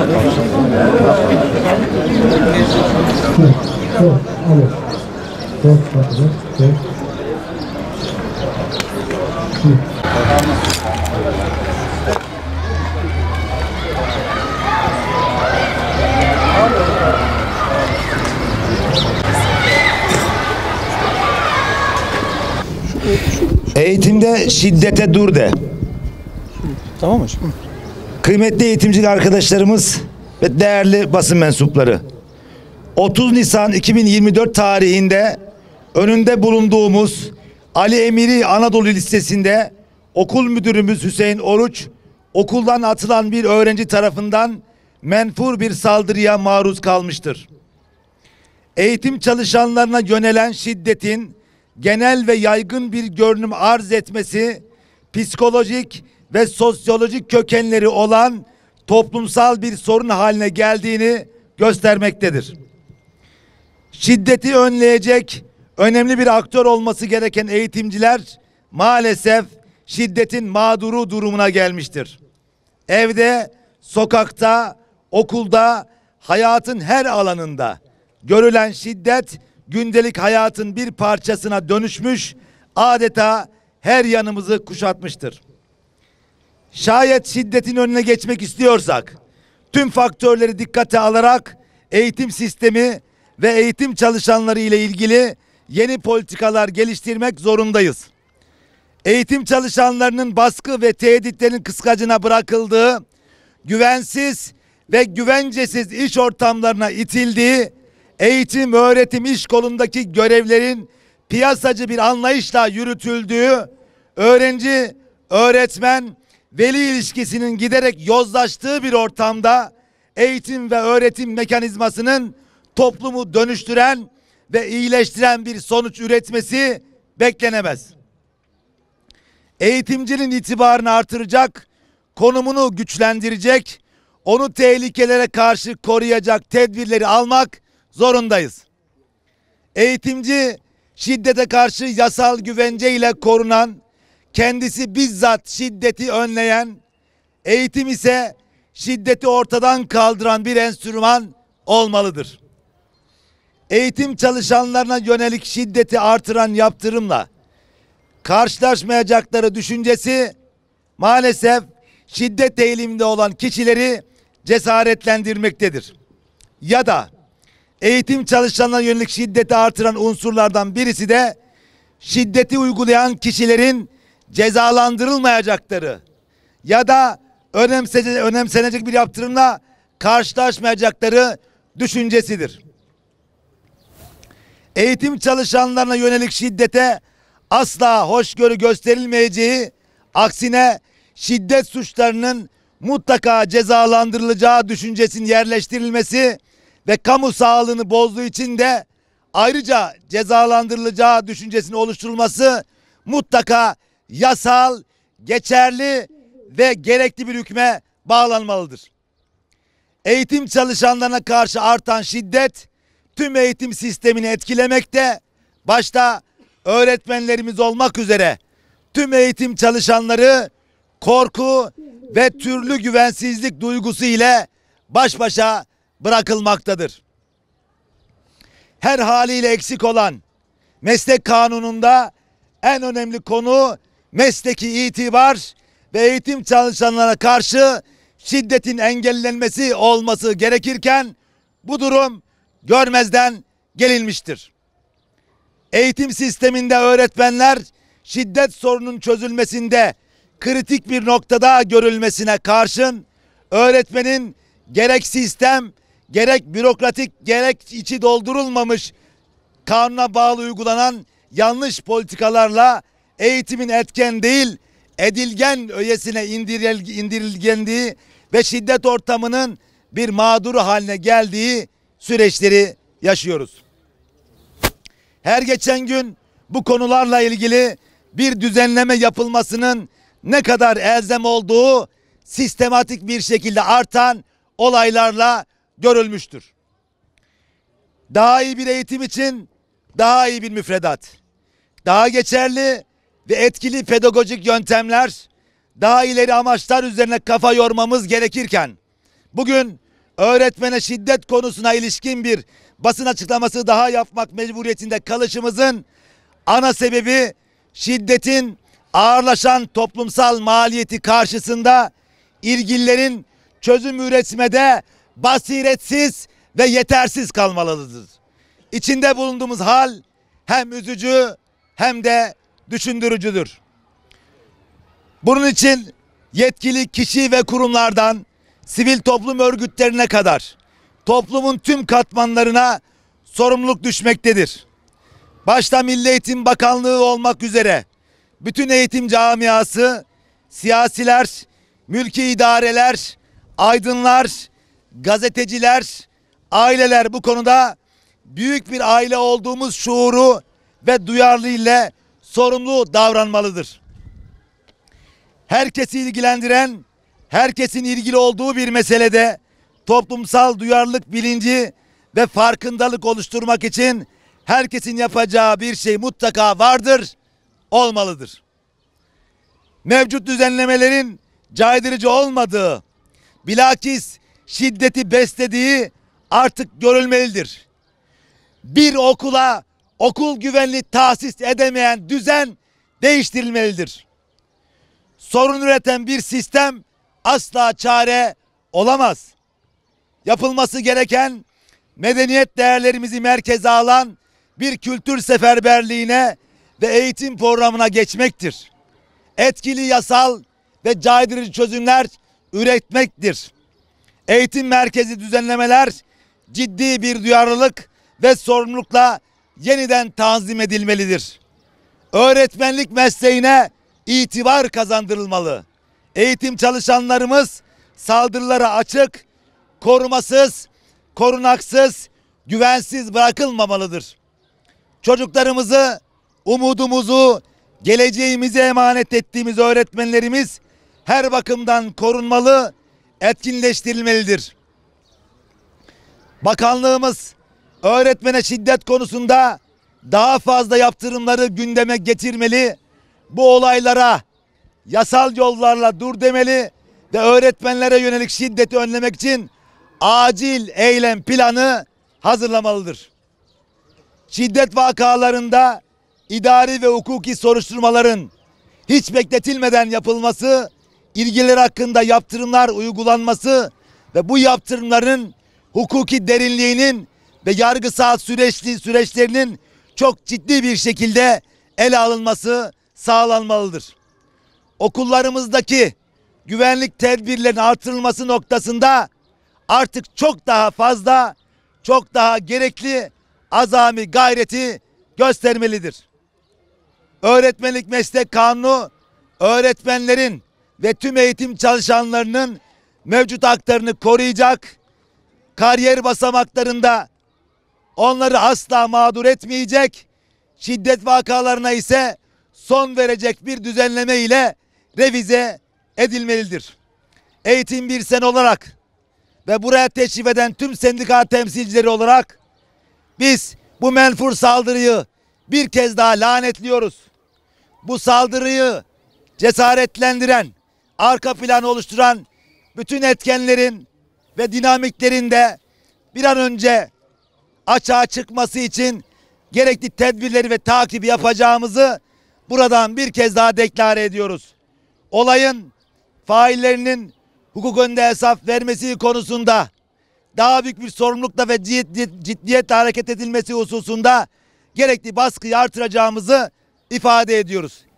Çok, Eğitimde şiddete dur de. Tamam mı? Kıymetli eğitimci arkadaşlarımız ve değerli basın mensupları. 30 Nisan 2024 tarihinde önünde bulunduğumuz Ali Emiri Anadolu Lisesi'nde okul müdürümüz Hüseyin Oruç okuldan atılan bir öğrenci tarafından menfur bir saldırıya maruz kalmıştır. Eğitim çalışanlarına yönelen şiddetin genel ve yaygın bir görünüm arz etmesi psikolojik ve sosyolojik kökenleri olan toplumsal bir sorun haline geldiğini göstermektedir. Şiddeti önleyecek önemli bir aktör olması gereken eğitimciler maalesef şiddetin mağduru durumuna gelmiştir. Evde, sokakta, okulda, hayatın her alanında görülen şiddet gündelik hayatın bir parçasına dönüşmüş, adeta her yanımızı kuşatmıştır. Şayet şiddetin önüne geçmek istiyorsak tüm faktörleri dikkate alarak eğitim sistemi ve eğitim çalışanları ile ilgili yeni politikalar geliştirmek zorundayız. Eğitim çalışanlarının baskı ve tehditlerin kıskacına bırakıldığı, güvensiz ve güvencesiz iş ortamlarına itildiği, eğitim, öğretim, iş kolundaki görevlerin piyasacı bir anlayışla yürütüldüğü, öğrenci, öğretmen, veli ilişkisinin giderek yozlaştığı bir ortamda eğitim ve öğretim mekanizmasının toplumu dönüştüren ve iyileştiren bir sonuç üretmesi beklenemez. Eğitimcinin itibarını artıracak, konumunu güçlendirecek, onu tehlikelere karşı koruyacak tedbirleri almak zorundayız. Eğitimci şiddete karşı yasal güvenceyle korunan kendisi bizzat şiddeti önleyen, eğitim ise şiddeti ortadan kaldıran bir enstrüman olmalıdır. Eğitim çalışanlarına yönelik şiddeti artıran yaptırımla karşılaşmayacakları düşüncesi maalesef şiddet eğiliminde olan kişileri cesaretlendirmektedir. Ya da eğitim çalışanlarına yönelik şiddeti artıran unsurlardan birisi de şiddeti uygulayan kişilerin cezalandırılmayacakları ya da önemsece, önemsenecek bir yaptırımla karşılaşmayacakları düşüncesidir. Eğitim çalışanlarına yönelik şiddete asla hoşgörü gösterilmeyeceği, aksine şiddet suçlarının mutlaka cezalandırılacağı düşüncesinin yerleştirilmesi ve kamu sağlığını bozduğu için de ayrıca cezalandırılacağı düşüncesinin oluşturulması mutlaka yasal, geçerli ve gerekli bir hükme bağlanmalıdır. Eğitim çalışanlarına karşı artan şiddet tüm eğitim sistemini etkilemekte. Başta öğretmenlerimiz olmak üzere tüm eğitim çalışanları korku ve türlü güvensizlik duygusu ile baş başa bırakılmaktadır. Her haliyle eksik olan meslek kanununda en önemli konu mesleki itibar ve eğitim çalışanlara karşı şiddetin engellenmesi olması gerekirken bu durum görmezden gelinmiştir. Eğitim sisteminde öğretmenler şiddet sorunun çözülmesinde kritik bir noktada görülmesine karşın öğretmenin gerek sistem gerek bürokratik gerek içi doldurulmamış kanuna bağlı uygulanan yanlış politikalarla eğitimin etken değil edilgen öyesine indiril, indirilgendiği ve şiddet ortamının bir mağduru haline geldiği süreçleri yaşıyoruz. Her geçen gün bu konularla ilgili bir düzenleme yapılmasının ne kadar elzem olduğu sistematik bir şekilde artan olaylarla görülmüştür. Daha iyi bir eğitim için daha iyi bir müfredat, daha geçerli ve etkili pedagojik yöntemler, daha ileri amaçlar üzerine kafa yormamız gerekirken, bugün öğretmene şiddet konusuna ilişkin bir basın açıklaması daha yapmak mecburiyetinde kalışımızın ana sebebi şiddetin ağırlaşan toplumsal maliyeti karşısında ilgililerin çözüm üretmede basiretsiz ve yetersiz kalmalıdır. İçinde bulunduğumuz hal hem üzücü hem de düşündürücüdür. Bunun için yetkili kişi ve kurumlardan sivil toplum örgütlerine kadar toplumun tüm katmanlarına sorumluluk düşmektedir. Başta Milli Eğitim Bakanlığı olmak üzere bütün eğitim camiası, siyasiler, mülki idareler, aydınlar, gazeteciler, aileler bu konuda büyük bir aile olduğumuz şuuru ve duyarlı ile sorumlu davranmalıdır. Herkesi ilgilendiren, herkesin ilgili olduğu bir meselede toplumsal duyarlılık bilinci ve farkındalık oluşturmak için herkesin yapacağı bir şey mutlaka vardır, olmalıdır. Mevcut düzenlemelerin caydırıcı olmadığı, bilakis şiddeti beslediği artık görülmelidir. Bir okula okul güvenliği tahsis edemeyen düzen değiştirilmelidir. Sorun üreten bir sistem asla çare olamaz. Yapılması gereken medeniyet değerlerimizi merkeze alan bir kültür seferberliğine ve eğitim programına geçmektir. Etkili yasal ve caydırıcı çözümler üretmektir. Eğitim merkezi düzenlemeler ciddi bir duyarlılık ve sorumlulukla yeniden tanzim edilmelidir. Öğretmenlik mesleğine itibar kazandırılmalı. Eğitim çalışanlarımız saldırılara açık, korumasız, korunaksız, güvensiz bırakılmamalıdır. Çocuklarımızı, umudumuzu, geleceğimizi emanet ettiğimiz öğretmenlerimiz her bakımdan korunmalı, etkinleştirilmelidir. Bakanlığımız öğretmene şiddet konusunda daha fazla yaptırımları gündeme getirmeli. Bu olaylara yasal yollarla dur demeli ve öğretmenlere yönelik şiddeti önlemek için acil eylem planı hazırlamalıdır. Şiddet vakalarında idari ve hukuki soruşturmaların hiç bekletilmeden yapılması, ilgiler hakkında yaptırımlar uygulanması ve bu yaptırımların hukuki derinliğinin ve yargısal süreçli süreçlerinin çok ciddi bir şekilde ele alınması sağlanmalıdır. Okullarımızdaki güvenlik tedbirlerin artırılması noktasında artık çok daha fazla, çok daha gerekli azami gayreti göstermelidir. Öğretmenlik meslek kanunu öğretmenlerin ve tüm eğitim çalışanlarının mevcut haklarını koruyacak, kariyer basamaklarında Onları asla mağdur etmeyecek. Şiddet vakalarına ise son verecek bir düzenleme ile revize edilmelidir. Eğitim bir sen olarak ve buraya teşrif eden tüm sendika temsilcileri olarak biz bu menfur saldırıyı bir kez daha lanetliyoruz. Bu saldırıyı cesaretlendiren, arka plan oluşturan bütün etkenlerin ve dinamiklerin de bir an önce açığa çıkması için gerekli tedbirleri ve takibi yapacağımızı buradan bir kez daha deklare ediyoruz. Olayın faillerinin hukuk önünde hesap vermesi konusunda daha büyük bir sorumlulukla ve ciddiyetle hareket edilmesi hususunda gerekli baskıyı artıracağımızı ifade ediyoruz.